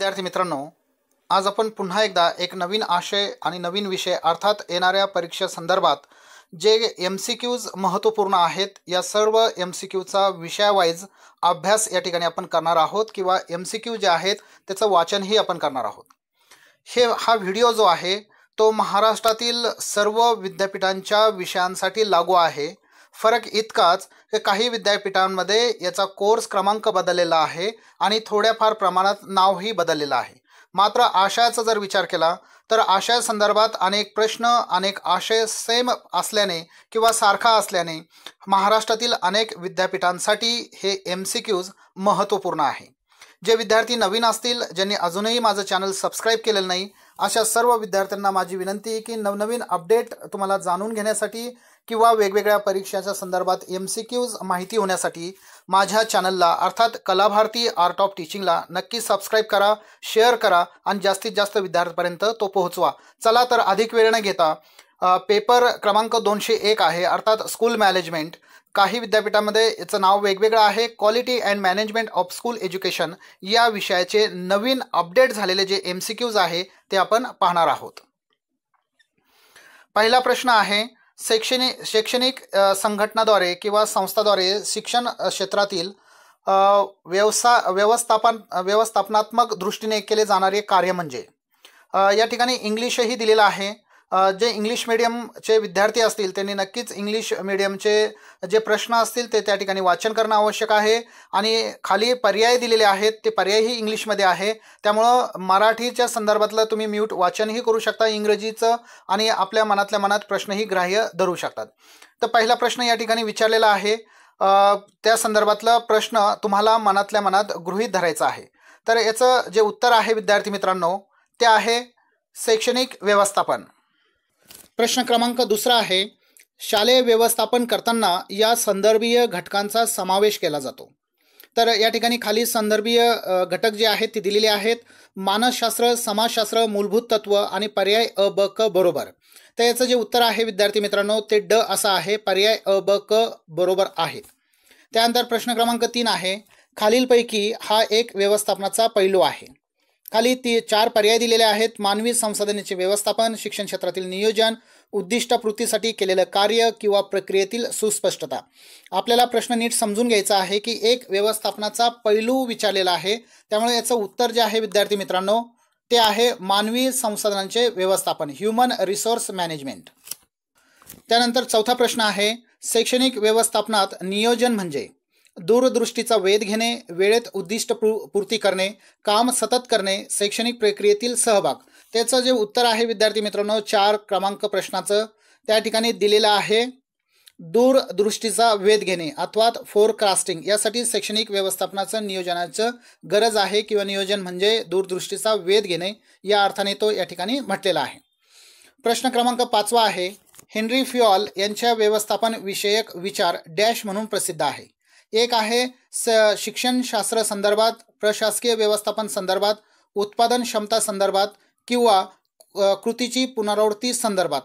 विद्यार्थी मित्रांनो आज आपण पुन्हा एकदा एक नवीन आशय आणि नवीन विषय अर्थात येणाऱ्या परीक्षेसंदर्भात जे एम सी क्यूज महत्त्वपूर्ण आहेत या सर्व एम सी क्यूचा विषयावाईज अभ्यास या ठिकाणी आपण करणार आहोत किंवा एम सी क्यू जे आहेत त्याचं वाचनही आपण करणार आहोत हे हा व्हिडिओ जो आहे तो महाराष्ट्रातील सर्व विद्यापीठांच्या विषयांसाठी लागू आहे फरक इतकाच की काही विद्यापीठांमध्ये याचा कोर्स क्रमांक बदललेला आहे आणि थोड्याफार प्रमाणात नावही बदललेलं आहे मात्र आशयाचा जर विचार केला तर आशय संदर्भात अनेक प्रश्न अनेक आशय सेम असल्याने किंवा सारखा असल्याने महाराष्ट्रातील अनेक विद्यापीठांसाठी हे एम सी क्यूज महत्त्वपूर्ण आहे जे विद्यार्थी नवीन असतील ज्यांनी अजूनही माझं चॅनल सबस्क्राईब केलेलं नाही अशा सर्व विद्यार्थ्यांना माझी विनंती आहे की नवनवीन अपडेट तुम्हाला जाणून घेण्यासाठी किंवा वेगवेगळ्या परीक्षांच्या संदर्भात एम सी क्यूज माहिती होण्यासाठी माझ्या चॅनलला अर्थात कलाभारती आर्ट ऑफ टीचिंगला नक्की सबस्क्राईब करा शेअर करा आणि जास्तीत जास्त विद्यार्थ्यांपर्यंत तो पोहोचवा चला तर अधिक वेळ न घेता पेपर क्रमांक दोनशे एक आहे अर्थात स्कूल मॅनेजमेंट काही विद्यापीठामध्ये याचं नाव वेगवेगळं आहे quality and management of school education या विषयाचे नवीन अपडेट झालेले जे एम सी क्यूज आहे ते आपण पाहणार आहोत पहिला प्रश्न आहे शैक्षणिक शैक्षणिक संघटनाद्वारे किंवा संस्थाद्वारे शिक्षण क्षेत्रातील व्यवसा व्यवस्थापन व्यवस्थापनात्मक दृष्टीने केले जाणारे कार्य म्हणजे या ठिकाणी इंग्लिशही दिलेलं आहे जे इंग्लिश मीडियमचे विद्यार्थी असतील त्यांनी नक्कीच इंग्लिश मीडियमचे जे प्रश्न असतील ते त्या ठिकाणी वाचन करणं आवश्यक आहे आणि खाली पर्याय दिलेले आहेत ते पर्यायही इंग्लिशमध्ये आहे त्यामुळं मराठीच्या संदर्भातलं तुम्ही म्यूट वाचनही करू शकता इंग्रजीचं आणि आपल्या मनातल्या मनात प्रश्नही ग्राह्य धरू शकतात तर पहिला प्रश्न या ठिकाणी विचारलेला आहे त्या संदर्भातला प्रश्न तुम्हाला मनातल्या मनात गृहीत धरायचा आहे तर याचं जे उत्तर आहे विद्यार्थी मित्रांनो ते आहे शैक्षणिक व्यवस्थापन प्रश्न क्रमांक दुसरा आहे शालेय व्यवस्थापन करताना या संदर्भीय घटकांचा समावेश केला जातो तर या ठिकाणी खाली संदर्भीय घटक जे आहेत ते दिलेले आहेत मानसशास्त्र समाजशास्त्र मूलभूत तत्व आणि पर्याय अ ब क बरोबर तर याचं जे उत्तर आहे विद्यार्थी मित्रांनो ते ड असं आहे पर्याय अ ब क बरोबर आहेत त्यानंतर प्रश्न क्रमांक तीन आहे खालीलपैकी हा एक व्यवस्थापनाचा पैलू आहे खाली ती चार पर्याय दिलेले आहेत मानवी संसाधनाचे व्यवस्थापन शिक्षण क्षेत्रातील नियोजन उद्दिष्टपूर्तीसाठी केलेलं कार्य किंवा प्रक्रियेतील सुस्पष्टता आपल्याला प्रश्न नीट समजून घ्यायचा आहे की एक व्यवस्थापनाचा पैलू विचारलेला आहे त्यामुळे याचं उत्तर जे आहे विद्यार्थी मित्रांनो ते आहे मानवी संसाधनांचे व्यवस्थापन ह्युमन रिसोर्स मॅनेजमेंट त्यानंतर चौथा प्रश्न आहे शैक्षणिक व्यवस्थापनात नियोजन म्हणजे दूरदृष्टीचा वेध घेणे वेळेत उद्दिष्ट पूर्ती करणे काम सतत करणे शैक्षणिक प्रक्रियेतील सहभाग त्याचं जे उत्तर आहे विद्यार्थी मित्रांनो चार क्रमांक प्रश्नाचं त्या ठिकाणी दिलेलं आहे दूरदृष्टीचा वेध घेणे अथवा फोरकास्टिंग यासाठी शैक्षणिक व्यवस्थापनाचं नियोजनाचं गरज आहे किंवा नियोजन म्हणजे दूरदृष्टीचा वेध घेणे या अर्थाने तो या ठिकाणी म्हटलेला आहे प्रश्न क्रमांक पाचवा आहे हेनरी फ्यॉल यांच्या व्यवस्थापन विषयक विचार डॅश म्हणून प्रसिद्ध आहे एक आहे स शिक्षणशास्त्र संदर्भात प्रशासकीय व्यवस्थापन संदर्भात उत्पादन क्षमता संदर्भात किंवा कृतीची पुनरावृत्ती संदर्भात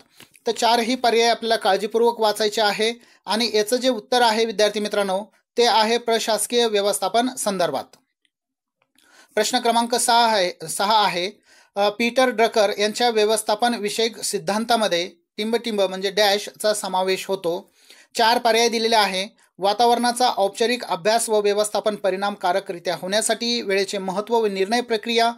तर चारही पर्याय आपल्याला काळजीपूर्वक वाचायचे आहे आणि याचं जे उत्तर आहे विद्यार्थी मित्रांनो ते आहे प्रशासकीय व्यवस्थापन संदर्भात प्रश्न क्रमांक सहा आहे सहा आहे पीटर ड्रकर यांच्या व्यवस्थापन विषयक सिद्धांतामध्ये टिंबटिंब म्हणजे डॅशचा समावेश होतो चार पर्याय दिलेले आहे वातावरणाचा औपचारिक अभ्यास व व्यवस्थापन परिणामकारकरित्या होण्यासाठी वेळेचे महत्त्व व निर्णय प्रक्रिया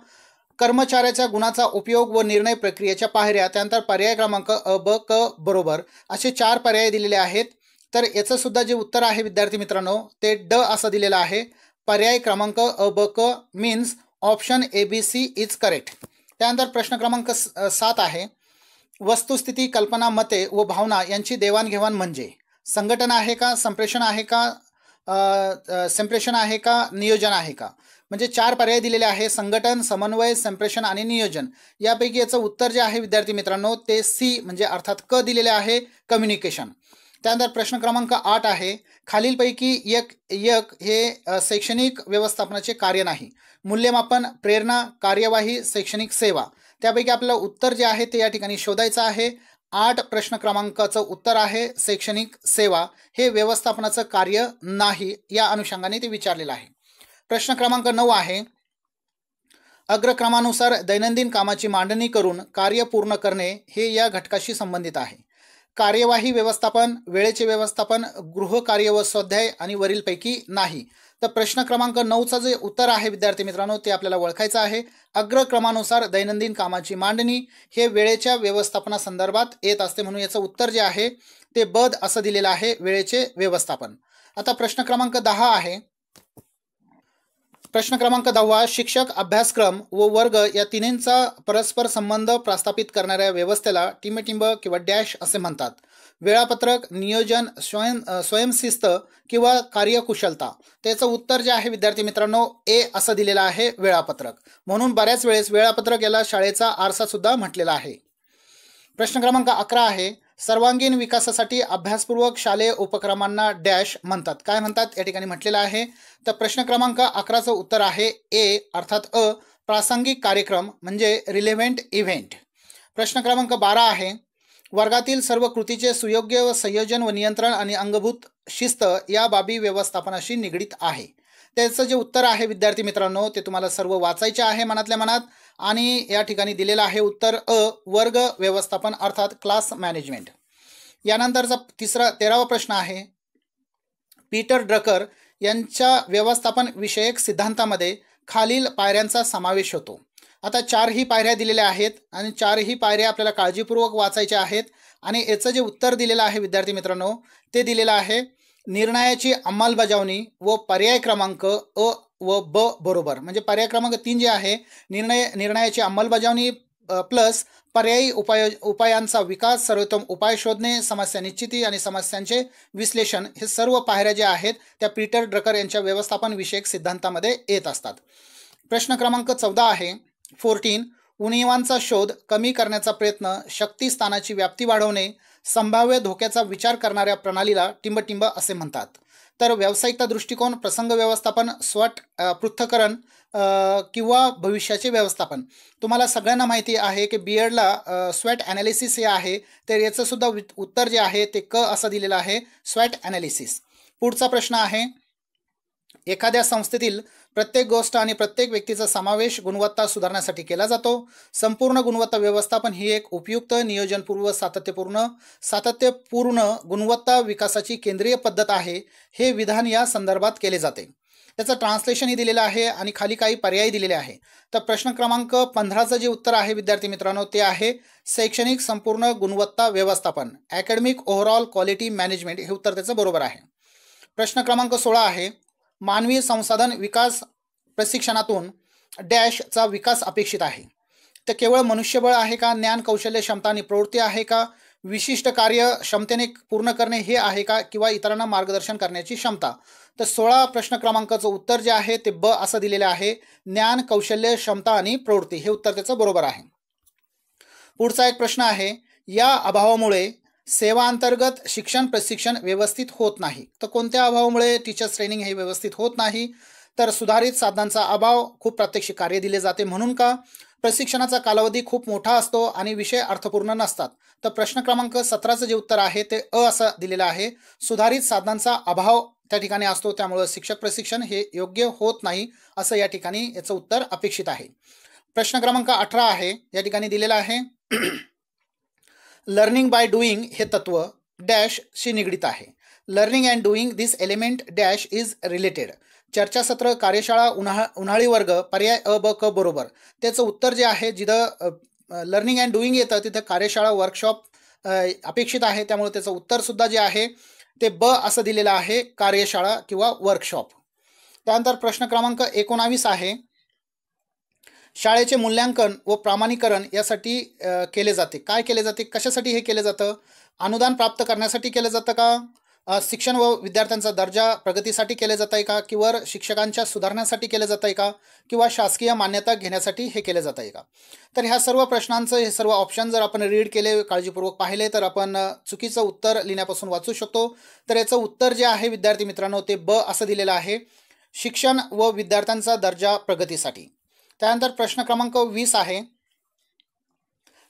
कर्मचाऱ्याच्या गुणाचा उपयोग व निर्णय प्रक्रियेच्या पायऱ्या त्यानंतर पर्याय क्रमांक अ ब क बरोबर असे चार पर्याय दिलेले आहेत तर याचं सुद्धा जे उत्तर आहे विद्यार्थी मित्रांनो ते ड असं दिलेलं आहे पर्याय क्रमांक अ ब क means option A B C is correct त्यानंतर प्रश्न क्रमांक सात आहे वस्तुस्थिती कल्पना मते व भावना यांची देवाणघेवाण म्हणजे संघटन आहे का संप्रेषण आहे का संप्रेषण आहे का नियोजन आहे का म्हणजे चार पर्याय दिलेले आहे संघटन समन्वय संप्रेषण आणि नियोजन यापैकी याचं उत्तर जे आहे विद्यार्थी मित्रांनो ते सी म्हणजे अर्थात क दिलेले आहे कम्युनिकेशन त्यानंतर प्रश्न क्रमांक आठ आहे खालीलपैकी एक एक हे शैक्षणिक व्यवस्थापनाचे कार्य नाही मूल्यमापन प्रेरणा कार्यवाही शैक्षणिक सेवा त्यापैकी आपलं उत्तर जे आहे ते या ठिकाणी शोधायचं आहे आठ प्रश्न क्रमांकाचं उत्तर आहे शैक्षणिक सेवा हे व्यवस्थापनाचं कार्य नाही या अनुषंगाने ते विचारलेलं आहे प्रश्न क्रमांक नऊ आहे अग्रक्रमानुसार दैनंदिन कामाची मांडणी करून कार्य पूर्ण करणे हे या घटकाशी संबंधित आहे कार्यवाही व्यवस्थापन वेळेचे व्यवस्थापन गृहकार्य व स्वाध्याय आणि वरीलपैकी नाही तर प्रश्न क्रमांक नऊचं जे उत्तर आहे विद्यार्थी मित्रांनो ते आपल्याला ओळखायचं आहे अग्रक्रमानुसार दैनंदिन कामाची मांडणी हे वेळेच्या व्यवस्थापना संदर्भात येत असते म्हणून याचं उत्तर जे आहे ते बद असं दिलेलं आहे वेळेचे व्यवस्थापन आता प्रश्न क्रमांक दहा आहे प्रश्न क्रमांक दहावा शिक्षक अभ्यासक्रम व वर्ग या तिन्हींचा परस्पर संबंध प्रस्थापित करणाऱ्या व्यवस्थेला टिंबटिंब किंवा डॅश असे म्हणतात वेळापत्रक नियोजन स्वयं स्वयंशिस्त किंवा कार्यकुशलता त्याचं उत्तर जे आहे विद्यार्थी मित्रांनो ए असं दिलेलं आहे वेळापत्रक म्हणून बऱ्याच वेळेस वेळापत्रक याला शाळेचा आरसा सुद्धा म्हटलेला आहे प्रश्न क्रमांक अकरा आहे सर्वांगीण विकासासाठी अभ्यासपूर्वक शालेय उपक्रमांना डॅश म्हणतात काय म्हणतात या ठिकाणी म्हटलेलं आहे तर प्रश्न क्रमांक अकराचं उत्तर आहे ए अर्थात अ प्रासंगिक कार्यक्रम म्हणजे रिलेव्हेंट इव्हेंट प्रश्न क्रमांक बारा आहे वर्गातील सर्व कृतीचे सुयोग्य व संयोजन व नियंत्रण आणि अंगभूत शिस्त या बाबी व्यवस्थापनाशी निगडीत आहे त्याचं जे उत्तर आहे विद्यार्थी मित्रांनो ते तुम्हाला सर्व वाचायचे आहे मनातल्या मनात आणि या ठिकाणी दिलेलं आहे उत्तर अ वर्ग व्यवस्थापन अर्थात क्लास मॅनेजमेंट यानंतरचा तिसरा तेरावा प्रश्न आहे पीटर ड्रकर यांच्या व्यवस्थापन विषयक सिद्धांतामध्ये खालील पायऱ्यांचा समावेश होतो आता चारही पायऱ्या दिलेल्या आहेत आणि चारही पायऱ्या आपल्याला काळजीपूर्वक वाचायच्या आहेत आणि याचं जे उत्तर दिलेलं आहे विद्यार्थी मित्रांनो ते दिलेलं आहे निर्णयाची अंमलबजावणी व पर्याय क्रमांक अ व ब बरोबर म्हणजे पर्याय क्रमांक तीन जे आहे निर्णय निर्णयाची अंमलबजावणी प्लस पर्यायी उपाय उपायांचा विकास सर्वोत्तम उपाय शोधणे समस्या निश्चिती आणि समस्यांचे विश्लेषण हे सर्व पायऱ्या ज्या आहेत त्या पीटर ड्रकर यांच्या व्यवस्थापन विषयक सिद्धांतामध्ये येत असतात प्रश्न क्रमांक चौदा आहे फोर्टीन उणीवांचा शोध कमी करण्याचा प्रयत्न शक्ती स्थानाची व्याप्ती वाढवणे संभाव्य धोक्याचा विचार करणाऱ्या प्रणालीला टिंबटिंब असे म्हणतात तर व्यावसायिकता दृष्टिकोन प्रसंग व्यवस्थापन स्वट पृथ्थकरण किंवा भविष्याचे व्यवस्थापन तुम्हाला सगळ्यांना माहिती आहे की बी एडला स्वॅट ॲनालिसिस हे आहे तर याचंसुद्धा उत्तर जे आहे ते क असं दिलेलं आहे स्वॅट ॲनालिसिस पुढचा प्रश्न आहे एखाद्या संस्थेतील प्रत्येक गोष्ट आणि प्रत्येक व्यक्तीचा समावेश गुणवत्ता सुधारण्यासाठी केला जातो संपूर्ण गुणवत्ता व्यवस्थापन ही एक उपयुक्त नियोजनपूर्व सातत्यपूर्ण सातत्यपूर्ण गुणवत्ता विकासाची केंद्रीय पद्धत आहे हे विधान या संदर्भात केले जाते त्याचं ट्रान्सलेशनही दिलेलं आहे आणि खाली काही पर्याय दिलेले आहे तर प्रश्न क्रमांक पंधराचं जे उत्तर आहे विद्यार्थी मित्रांनो ते आहे शैक्षणिक संपूर्ण गुणवत्ता व्यवस्थापन ॲकॅडमिक ओव्हरऑल क्वालिटी मॅनेजमेंट हे उत्तर त्याचं बरोबर आहे प्रश्न क्रमांक सोळा आहे मानवी संसाधन विकास प्रशिक्षणातून डॅशचा विकास अपेक्षित आहे तर केवळ मनुष्यबळ आहे का ज्ञान कौशल्य क्षमता आणि प्रवृत्ती आहे का विशिष्ट कार्य क्षमतेने पूर्ण करणे हे आहे का किंवा इतरांना मार्गदर्शन करण्याची क्षमता तर सोळा प्रश्न क्रमांकाचं उत्तर जे आहे ते ब असं दिलेलं आहे ज्ञान कौशल्य क्षमता आणि प्रवृत्ती हे उत्तर त्याचं बरोबर आहे पुढचा एक प्रश्न आहे या अभावामुळे सेवा अंतर्गत शिक्षण प्रशिक्षण व्यवस्थित होत नाही तर कोणत्या अभावामुळे टीचर्स ट्रेनिंग हे व्यवस्थित होत नाही तर सुधारित साधनांचा अभाव खूप प्रात्यक्षिक कार्य दिले जाते म्हणून का प्रशिक्षणाचा कालावधी खूप मोठा असतो आणि विषय अर्थपूर्ण नसतात तर प्रश्न क्रमांक सतराचं जे उत्तर आहे ते अ असं दिलेलं आहे सुधारित साधनांचा अभाव त्या ठिकाणी असतो त्यामुळं शिक्षक प्रशिक्षण हे योग्य होत नाही असं या ठिकाणी याचं उत्तर अपेक्षित आहे प्रश्न क्रमांक अठरा आहे या ठिकाणी दिलेला आहे लर्निंग बाय डुईंग हे तत्व डॅशशी निगडीत आहे learning and doing this element dash is related चर्चासत्र कार्यशाळा उन्हा उन्हाळी वर्ग पर्याय अ ब क बरोबर त्याचं उत्तर जे आहे जिथं लर्निंग अँड डुईंग येतं तिथं कार्यशाळा वर्कशॉप अपेक्षित आहे त्यामुळे त्याचं उत्तरसुद्धा जे आहे ते ब असं दिलेलं आहे कार्यशाळा किंवा वर्कशॉप त्यानंतर प्रश्न क्रमांक एकोणावीस आहे शाळेचे मूल्यांकन व प्रामाणिकरण यासाठी केले जाते काय केले जाते कशासाठी हे केलं जातं अनुदान प्राप्त करण्यासाठी केलं जातं का शिक्षण व विद्यार्थ्यांचा दर्जा प्रगतीसाठी केले जात आहे का किंवा शिक्षकांच्या सुधारण्यासाठी केलं जात आहे का किंवा शासकीय मान्यता घेण्यासाठी हे केलं जात आहे का तर ह्या सर्व प्रश्नांचं हे सर्व ऑप्शन जर आपण रीड केले काळजीपूर्वक पाहिले तर आपण चुकीचं उत्तर लिहिण्यापासून वाचू शकतो तर याचं उत्तर जे आहे विद्यार्थी मित्रांनो ते ब असं दिलेलं आहे शिक्षण व विद्यार्थ्यांचा दर्जा प्रगतीसाठी त्यानंतर प्रश्न क्रमांक वीस आहे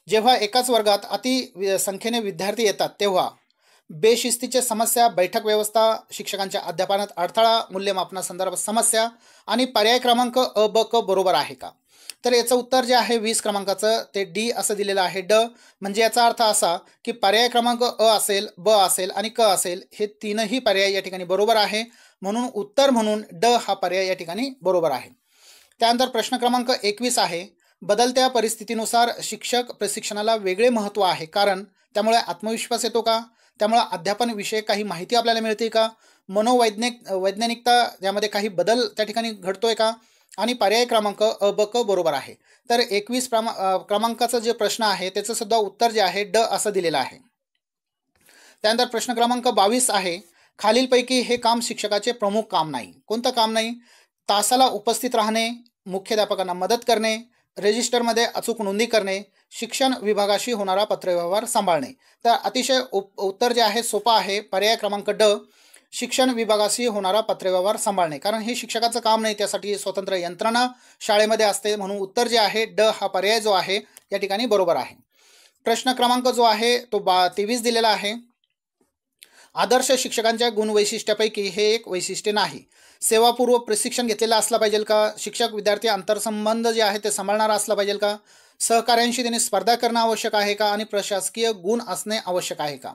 जेव्हा एकाच वर्गात अति संख्येने विद्यार्थी येतात तेव्हा बेशिस्तीचे समस्या बैठक व्यवस्था शिक्षकांच्या अध्यापनात अडथळा मूल्यमापनासंदर्भात समस्या आणि पर्याय क्रमांक अ ब क बरोबर आहे का तर याचं उत्तर जे आहे वीस क्रमांकाचं ते डी असं दिलेलं आहे ड म्हणजे याचा अर्थ असा की पर्याय क्रमांक अ असेल ब असेल आणि क असेल हे तीनही पर्याय या ठिकाणी बरोबर आहे म्हणून उत्तर म्हणून ड हा पर्याय या ठिकाणी बरोबर आहे त्यानंतर प्रश्न क्रमांक एकवीस आहे बदलत्या परिस्थितीनुसार शिक्षक प्रशिक्षणाला वेगळे महत्त्व आहे कारण त्यामुळे आत्मविश्वास येतो का त्यामुळे अध्यापन विषय काही माहिती आपल्याला मिळते का मनोवैज्ञानिक वैज्ञानिकता यामध्ये काही बदल त्या ठिकाणी घडतोय का आणि पर्याय क्रमांक अ ब क बरोबर आहे तर एकवीस प्रमा क्रमांकाचा जे प्रश्न आहे त्याचं सुद्धा उत्तर जे आहे ड असं दिलेलं आहे त्यानंतर प्रश्न क्रमांक बावीस आहे खालीलपैकी हे काम शिक्षकाचे प्रमुख काम नाही कोणतं काम नाही तासाला उपस्थित राहणे मुख्याध्यापकांना मदत करणे रजिस्टरमध्ये अचूक नोंदी करणे शिक्षण विभागाशी होणारा पत्रव्यवहार सांभाळणे तर अतिशय उत्तर जे आहे सोपं आहे पर्याय क्रमांक ड शिक्षण विभागाशी होणारा पत्रव्यवहार सांभाळणे कारण हे शिक्षकाचं काम नाही त्यासाठी स्वतंत्र यंत्रणा शाळेमध्ये असते म्हणून उत्तर जे आहे ड हा पर्याय जो आहे या ठिकाणी बरोबर आहे प्रश्न क्रमांक जो आहे तो बा तेवीस दिलेला आहे आदर्श शिक्षकांच्या गुणवैशिष्ट्यापैकी हे एक वैशिष्ट्य नाही सेवापूर्व प्रशिक्षण घेतलेलं असलं पाहिजे का शिक्षक विद्यार्थी आंतरसंबंध जे आहे ते सांभाळणारा असला पाहिजे का सहकाऱ्यांशी त्यांनी स्पर्धा करणं आवश्यक आहे का आणि प्रशासकीय गुण असणे आवश्यक आहे का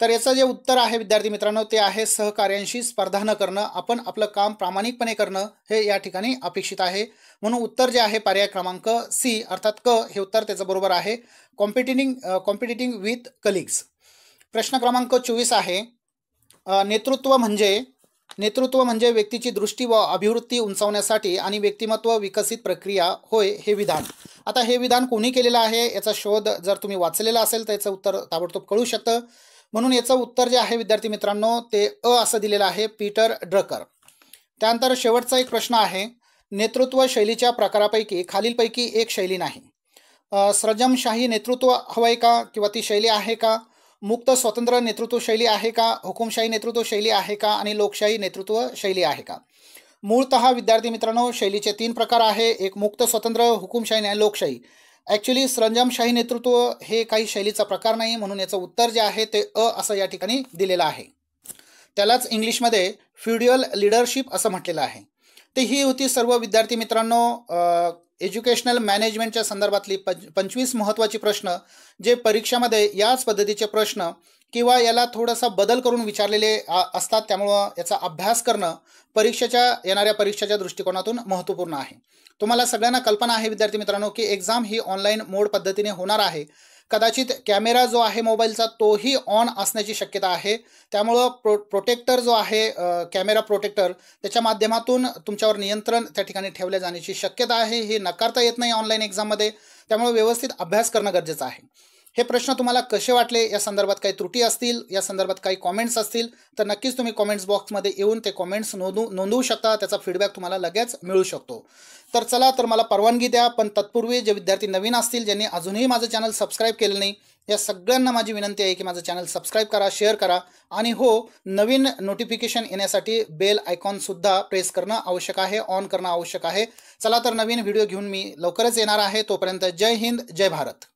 तर याचं जे उत्तर आहे विद्यार्थी मित्रांनो ते आहे सहकार्यांशी स्पर्धा न करणं आपण आपलं काम प्रामाणिकपणे करणं हे या ठिकाणी अपेक्षित आहे म्हणून उत्तर जे आहे पर्याय क्रमांक सी अर्थात क हे उत्तर त्याचं बरोबर आहे कॉम्पिटिटिंग कॉम्पिटिटिंग विथ कलिग्स प्रश्न क्रमांक चोवीस आहे नेतृत्व म्हणजे नेतृत्व म्हणजे व्यक्तीची दृष्टी व अभिवृत्ती उंचावण्यासाठी आणि व्यक्तिमत्व विकसित प्रक्रिया होय हे विधान आता हे विधान कोणी केलेलं आहे याचा शोध जर तुम्ही वाचलेला असेल तर याचं उत्तर ताबडतोब कळू शकतं म्हणून याचं उत्तर जे आहे विद्यार्थी मित्रांनो ते अ असं दिलेलं आहे पीटर ड्रकर त्यानंतर शेवटचा एक प्रश्न आहे नेतृत्व शैलीच्या प्रकारापैकी खालीलपैकी एक शैली नाही स्रजमशाही नेतृत्व हवं आहे का किंवा ती शैली आहे का मुक्त स्वतंत्र नेतृत्व शैली आहे का हुकुमशाही नेतृत्व शैली आहे का आणि लोकशाही नेतृत्व शैली आहे का मूळत विद्यार्थी मित्रांनो शैलीचे तीन प्रकार आहे एक मुक्त स्वतंत्र हुकुमशाही आणि लोकशाही ॲक्च्युली सरंजामशाही नेतृत्व हे काही शैलीचा प्रकार नाही म्हणून याचं उत्तर जे आहे ते अ असं या ठिकाणी दिलेलं आहे त्यालाच इंग्लिशमध्ये फ्युड्युअल लिडरशिप असं म्हटलेलं आहे तर ही होती सर्व विद्यार्थी मित्रांनो एज्युकेशनल मॅनेजमेंटच्या संदर्भातली पं पंचवीस महत्त्वाची प्रश्न जे परीक्षामध्ये याच पद्धतीचे प्रश्न किंवा याला थोडासा बदल करून विचारलेले असतात त्यामुळं याचा अभ्यास करणं परीक्षेच्या येणाऱ्या परीक्षेच्या दृष्टिकोनातून महत्त्वपूर्ण आहे तुम्हाला सगळ्यांना कल्पना आहे विद्यार्थी मित्रांनो की एक्झाम ही ऑनलाईन मोड पद्धतीने होणार आहे कदाचित कॅमेरा जो आहे मोबाईलचा तोही ऑन असण्याची शक्यता आहे त्यामुळं प्रो प्रोटेक्टर जो आहे कॅमेरा प्रोटेक्टर त्याच्या माध्यमातून तुमच्यावर नियंत्रण त्या ठिकाणी ठेवल्या जाण्याची शक्यता आहे हे नकारता येत नाही ऑनलाईन एक्झाममध्ये त्यामुळे व्यवस्थित अभ्यास करणं गरजेचं आहे हे प्रश्न तुम्हाला कसे वाटले या संदर्भात काही त्रुटी असतील या संदर्भात काही कॉमेंट्स असतील तर नक्कीच तुम्ही कॉमेंट्स बॉक्समध्ये येऊन ते कॉमेंट्स नोंदू नोंदवू शकता त्याचा फीडबॅक तुम्हाला लगेच मिळू शकतो तर चला तर मला परवानगी द्या पण तत्पूर्वी जे विद्यार्थी नवीन असतील ज्यांनी अजूनही माझं चॅनल सबस्क्राईब केलं नाही या सगळ्यांना माझी विनंती आहे की माझं चॅनल सबस्क्राईब करा शेअर करा आणि हो नवीन नोटिफिकेशन येण्यासाठी बेल आयकॉनसुद्धा प्रेस करणं आवश्यक आहे ऑन करणं आवश्यक आहे चला तर नवीन व्हिडिओ घेऊन मी लवकरच येणार आहे तोपर्यंत जय हिंद जय भारत